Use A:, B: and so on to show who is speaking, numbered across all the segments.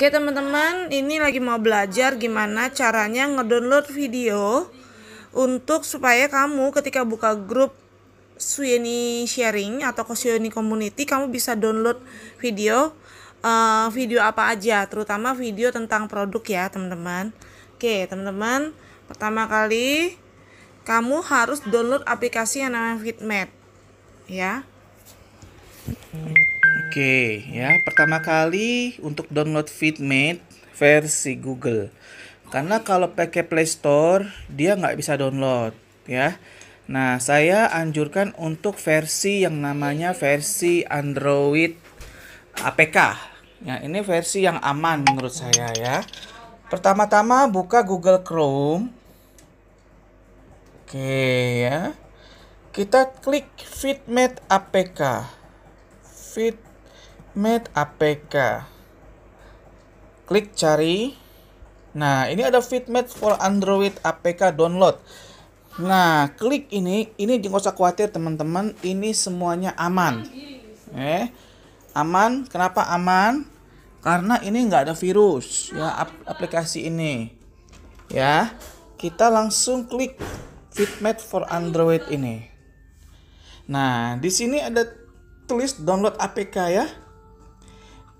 A: Oke teman-teman, ini lagi mau belajar gimana caranya ngedownload video untuk supaya kamu ketika buka grup Suyeni Sharing atau Kosyoni Community kamu bisa download video uh, video apa aja, terutama video tentang produk ya teman-teman. Oke teman-teman, pertama kali kamu harus download aplikasi yang namanya Fitmat, ya.
B: Oke, okay, ya. Pertama kali untuk download Fitmate versi Google. Karena kalau pakai Play Store, dia nggak bisa download, ya. Nah, saya anjurkan untuk versi yang namanya versi Android APK. Nah, ya, ini versi yang aman menurut saya ya. Pertama-tama buka Google Chrome. Oke ya. Kita klik Fitmate APK. FitMate apk klik cari nah ini ada FitMate for android apk download nah klik ini ini jangan usah khawatir teman-teman ini semuanya aman eh aman kenapa aman karena ini nggak ada virus ya aplikasi ini ya kita langsung klik Fitmate for Android ini nah di sini ada tulis download APK ya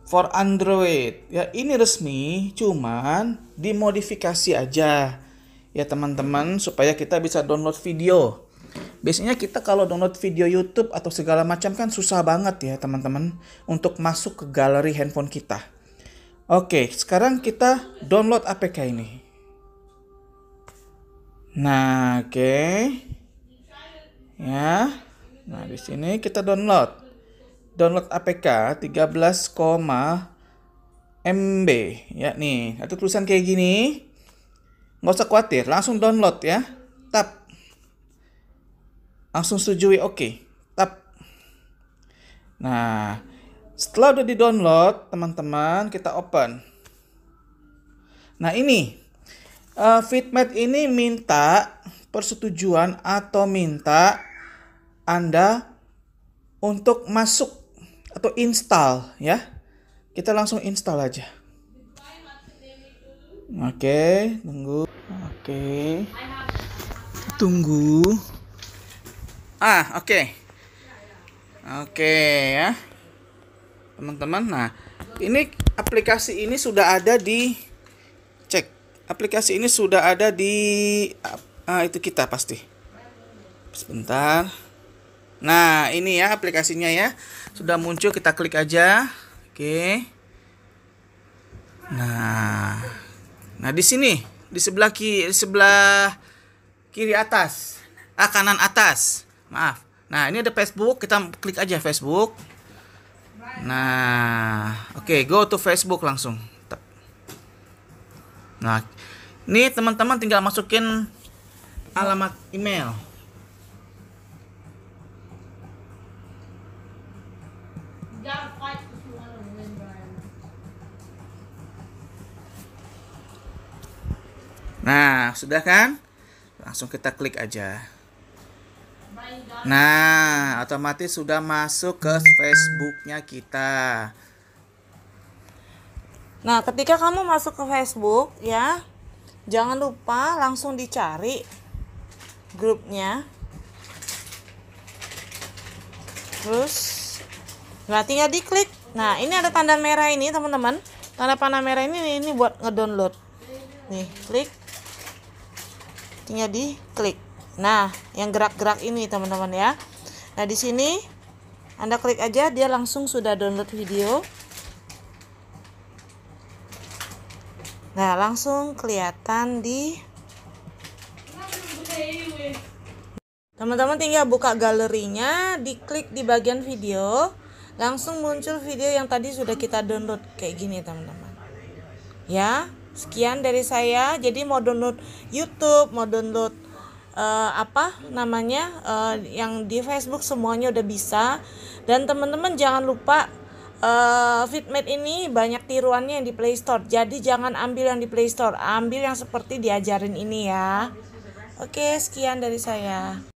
B: for Android. Ya, ini resmi, cuman dimodifikasi aja. Ya, teman-teman, supaya kita bisa download video. Biasanya kita kalau download video YouTube atau segala macam kan susah banget ya, teman-teman, untuk masuk ke galeri handphone kita. Oke, sekarang kita download APK ini. Nah, oke. Okay. Ya. Nah, di sini kita download download APK 13, MB ya nih ada tulisan kayak gini nggak usah khawatir langsung download ya tap langsung setujui oke okay. tap nah setelah udah di download teman-teman kita open nah ini uh, eh, fitmat ini minta persetujuan atau minta Anda untuk masuk atau install ya. Kita langsung install aja. Oke, okay, tunggu. Oke. Okay. Tunggu. Ah, oke. Okay. Oke okay, ya. Teman-teman, nah ini aplikasi ini sudah ada di cek. Aplikasi ini sudah ada di ah, itu kita pasti. Sebentar. Nah, ini ya aplikasinya ya. Sudah muncul, kita klik aja. Oke. Nah. Nah, di sini, di sebelah kiri, sebelah kiri atas. Ah, kanan atas. Maaf. Nah, ini ada Facebook, kita klik aja Facebook. Nah, oke, okay, go to Facebook langsung. Nah, ini teman-teman tinggal masukin alamat email. Nah, sudah kan? Langsung kita klik aja. Nah, otomatis sudah masuk ke Facebooknya
A: kita. Nah, ketika kamu masuk ke Facebook ya, jangan lupa langsung dicari grupnya. Terus, nah tinggal diklik. Nah, ini ada tanda merah ini teman-teman. Tanda panah merah ini ini buat ngedownload. Nih, klik tinggal di klik. nah yang gerak-gerak ini teman-teman ya nah di sini anda klik aja dia langsung sudah download video nah langsung kelihatan di teman-teman tinggal buka galerinya diklik di bagian video langsung muncul video yang tadi sudah kita download kayak gini teman-teman ya sekian dari saya jadi mau download YouTube mau download uh, apa namanya uh, yang di Facebook semuanya udah bisa dan teman-teman jangan lupa uh, Fitmate ini banyak tiruannya yang di Play Store jadi jangan ambil yang di Play Store ambil yang seperti diajarin ini ya oke okay, sekian dari saya